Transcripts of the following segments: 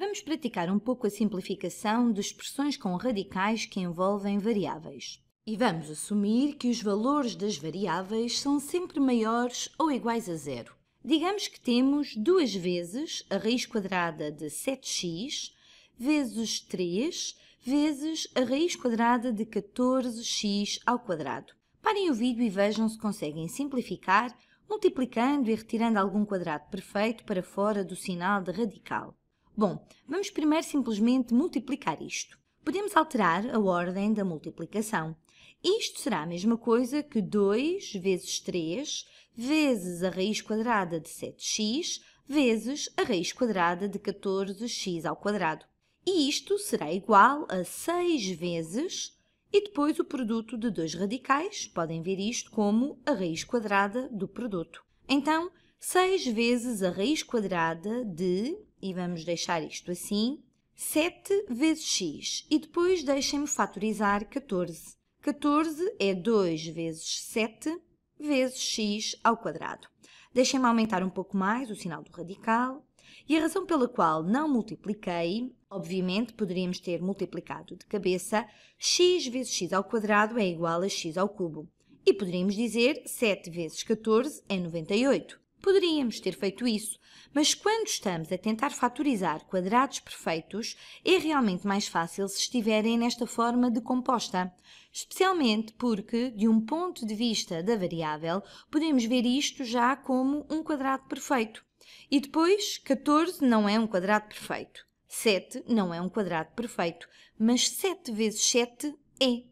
Vamos praticar um pouco a simplificação de expressões com radicais que envolvem variáveis. E vamos assumir que os valores das variáveis são sempre maiores ou iguais a zero. Digamos que temos duas vezes a raiz quadrada de 7x vezes 3 vezes a raiz quadrada de 14x ao quadrado. Parem o vídeo e vejam se conseguem simplificar multiplicando e retirando algum quadrado perfeito para fora do sinal de radical. Bom, vamos primeiro simplesmente multiplicar isto. Podemos alterar a ordem da multiplicação. Isto será a mesma coisa que 2 vezes 3 vezes a raiz quadrada de 7x vezes a raiz quadrada de 14x ao quadrado. E isto será igual a 6 vezes e depois o produto de dois radicais, podem ver isto como a raiz quadrada do produto. Então, 6 vezes a raiz quadrada de e vamos deixar isto assim, 7 vezes x e depois deixem-me fatorizar 14. 14 é 2 vezes 7 vezes x ao quadrado. Deixem-me aumentar um pouco mais o sinal do radical. E a razão pela qual não multipliquei, obviamente poderíamos ter multiplicado de cabeça, x vezes x ao quadrado é igual a x ao cubo. E poderíamos dizer 7 vezes 14 é 98. Poderíamos ter feito isso, mas quando estamos a tentar fatorizar quadrados perfeitos, é realmente mais fácil se estiverem nesta forma de composta, especialmente porque, de um ponto de vista da variável, podemos ver isto já como um quadrado perfeito. E depois, 14 não é um quadrado perfeito. 7 não é um quadrado perfeito, mas 7 vezes 7 é.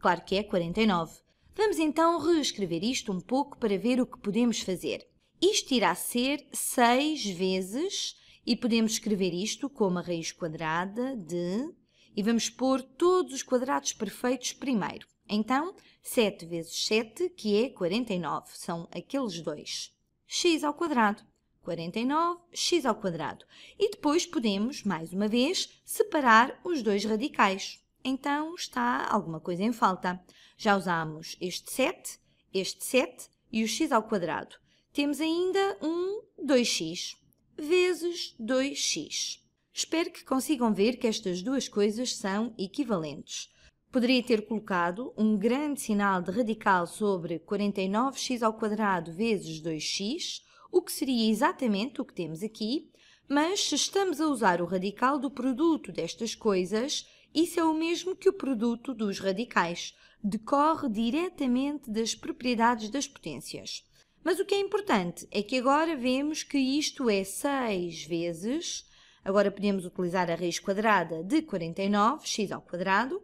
Claro que é 49. Vamos então reescrever isto um pouco para ver o que podemos fazer. Isto irá ser 6 vezes, e podemos escrever isto como a raiz quadrada de... E vamos pôr todos os quadrados perfeitos primeiro. Então, 7 vezes 7, que é 49, são aqueles dois. x ao quadrado. 49x ao quadrado. E depois podemos, mais uma vez, separar os dois radicais. Então está alguma coisa em falta. Já usámos este 7, este 7 e o x ao quadrado. Temos ainda um 2x vezes 2x. Espero que consigam ver que estas duas coisas são equivalentes. Poderia ter colocado um grande sinal de radical sobre 49x ao quadrado vezes 2x, o que seria exatamente o que temos aqui, mas se estamos a usar o radical do produto destas coisas, isso é o mesmo que o produto dos radicais, decorre diretamente das propriedades das potências. Mas o que é importante é que agora vemos que isto é 6 vezes, agora podemos utilizar a raiz quadrada de 49, x ao quadrado,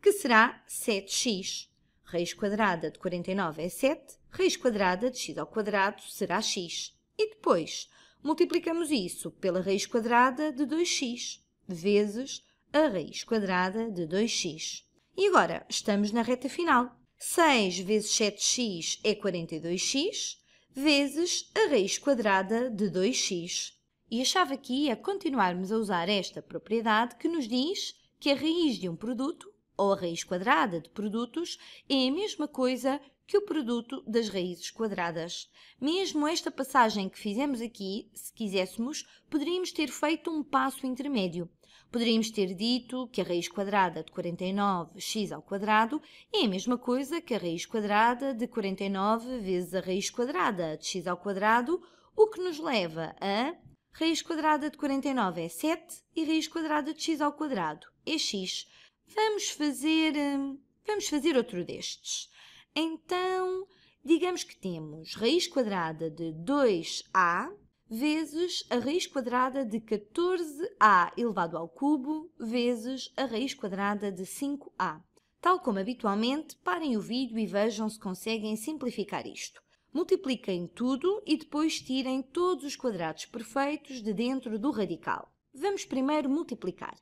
que será 7x. Raiz quadrada de 49 é 7, raiz quadrada de x ao quadrado será x. E depois, multiplicamos isso pela raiz quadrada de 2x, vezes a raiz quadrada de 2x. E agora, estamos na reta final. 6 vezes 7x é 42x, vezes a raiz quadrada de 2x. E achava aqui é continuarmos a usar esta propriedade que nos diz que a raiz de um produto, ou a raiz quadrada de produtos, é a mesma coisa que o produto das raízes quadradas. Mesmo esta passagem que fizemos aqui, se quiséssemos, poderíamos ter feito um passo intermédio. Poderíamos ter dito que a raiz quadrada de 49x ao quadrado é a mesma coisa que a raiz quadrada de 49 vezes a raiz quadrada de x ao quadrado, o que nos leva a raiz quadrada de 49 é 7 e raiz quadrada de x ao quadrado é x. Vamos fazer, hum, vamos fazer outro destes. Então, digamos que temos raiz quadrada de 2a vezes a raiz quadrada de 14a elevado ao cubo vezes a raiz quadrada de 5a. Tal como habitualmente, parem o vídeo e vejam se conseguem simplificar isto. Multipliquem tudo e depois tirem todos os quadrados perfeitos de dentro do radical. Vamos primeiro multiplicar.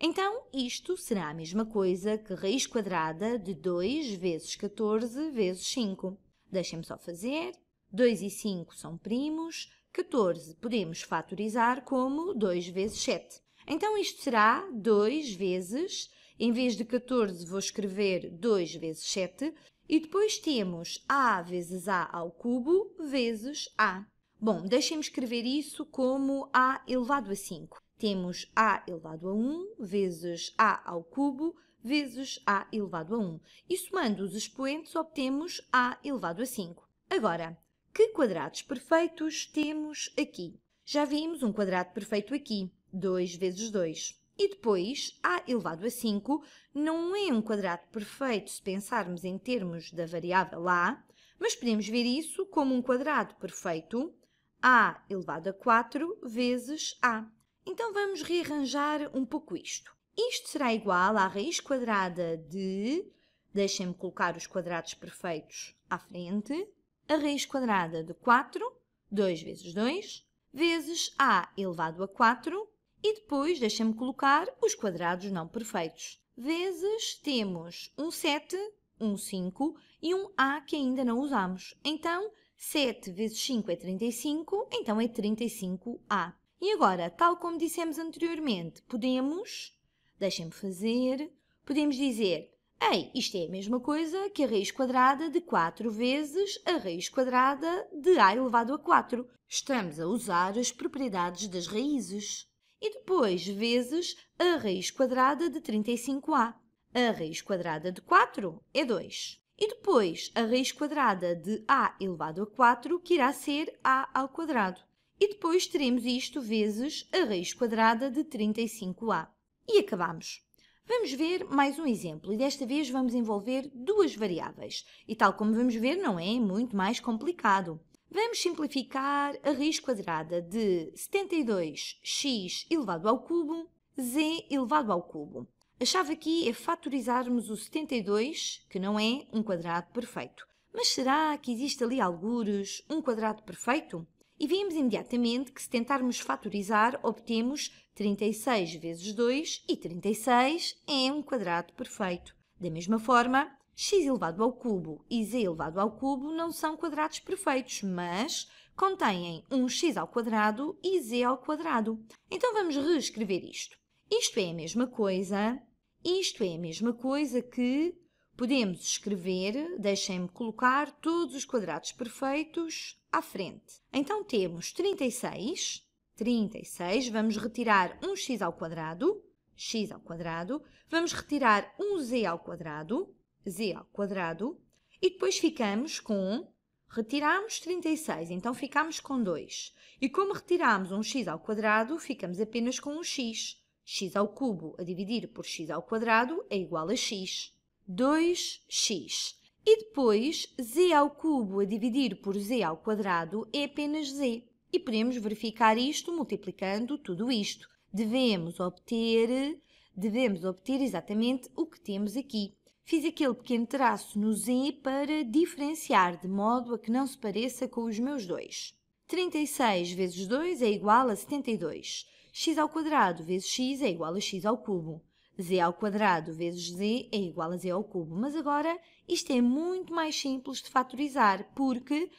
Então, isto será a mesma coisa que raiz quadrada de 2 vezes 14 vezes 5. Deixem-me só fazer. 2 e 5 são primos. 14 podemos fatorizar como 2 vezes 7. Então, isto será 2 vezes, em vez de 14 vou escrever 2 vezes 7, e depois temos A vezes A ao cubo vezes A. Bom, deixem-me escrever isso como A elevado a 5. Temos a elevado a 1 vezes a ao cubo vezes a elevado a 1. E somando os expoentes obtemos a elevado a 5. Agora, que quadrados perfeitos temos aqui? Já vimos um quadrado perfeito aqui, 2 vezes 2. E depois, a elevado a 5 não é um quadrado perfeito se pensarmos em termos da variável a, mas podemos ver isso como um quadrado perfeito a elevado a 4 vezes a. Então vamos rearranjar um pouco isto. Isto será igual à raiz quadrada de... Deixem-me colocar os quadrados perfeitos à frente. A raiz quadrada de 4, 2 vezes 2, vezes a elevado a 4. E depois, deixem-me colocar os quadrados não perfeitos. Vezes temos um 7, um 5 e um a que ainda não usamos. Então, 7 vezes 5 é 35, então é 35a. E agora, tal como dissemos anteriormente, podemos, deixem-me fazer, podemos dizer, ei, isto é a mesma coisa que a raiz quadrada de 4 vezes a raiz quadrada de a elevado a 4. Estamos a usar as propriedades das raízes. E depois, vezes a raiz quadrada de 35a. A raiz quadrada de 4 é 2. E depois, a raiz quadrada de a elevado a 4, que irá ser a ao quadrado e depois teremos isto vezes a raiz quadrada de 35a. E acabamos. Vamos ver mais um exemplo e desta vez vamos envolver duas variáveis. E tal como vamos ver, não é muito mais complicado. Vamos simplificar a raiz quadrada de 72x elevado ao cubo, z elevado ao cubo. A chave aqui é fatorizarmos o 72, que não é um quadrado perfeito. Mas será que existe ali algures um quadrado perfeito? e vimos imediatamente que se tentarmos fatorizar, obtemos 36 vezes 2 e 36 é um quadrado perfeito. Da mesma forma, x elevado ao cubo e z elevado ao cubo não são quadrados perfeitos, mas contêm um x ao quadrado e z ao quadrado. Então vamos reescrever isto. Isto é a mesma coisa, isto é a mesma coisa que podemos escrever, deixem-me colocar todos os quadrados perfeitos à frente. Então temos 36, 36, vamos retirar um x ao quadrado, x ao quadrado, vamos retirar um z ao quadrado, z ao quadrado, e depois ficamos com retiramos 36, então ficamos com 2. E como retiramos um x ao quadrado, ficamos apenas com um x. x ao cubo a dividir por x ao quadrado é igual a x. 2x. E depois, z ao cubo a dividir por z ao quadrado é apenas z. E podemos verificar isto multiplicando tudo isto. Devemos obter, devemos obter exatamente o que temos aqui. Fiz aquele pequeno traço no z para diferenciar, de modo a que não se pareça com os meus dois. 36 vezes 2 é igual a 72. x ao quadrado vezes x é igual a x ao cubo z ao quadrado vezes z é igual a z ao cubo. Mas agora isto é muito mais simples de fatorizar, porque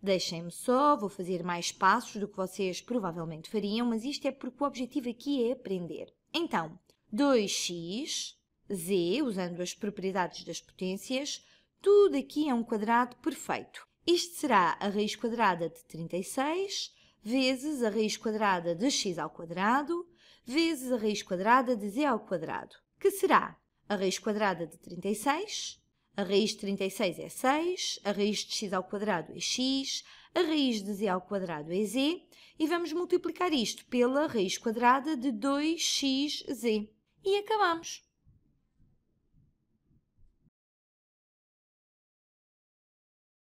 Deixem-me só, vou fazer mais passos do que vocês provavelmente fariam, mas isto é porque o objetivo aqui é aprender. Então, 2x, z, usando as propriedades das potências, tudo aqui é um quadrado perfeito. Isto será a raiz quadrada de 36 vezes a raiz quadrada de x ao quadrado vezes a raiz quadrada de z ao quadrado, que será a raiz quadrada de 36, a raiz de 36 é 6, a raiz de x ao quadrado é x, a raiz de z ao quadrado é z, e vamos multiplicar isto pela raiz quadrada de 2xz. E acabamos.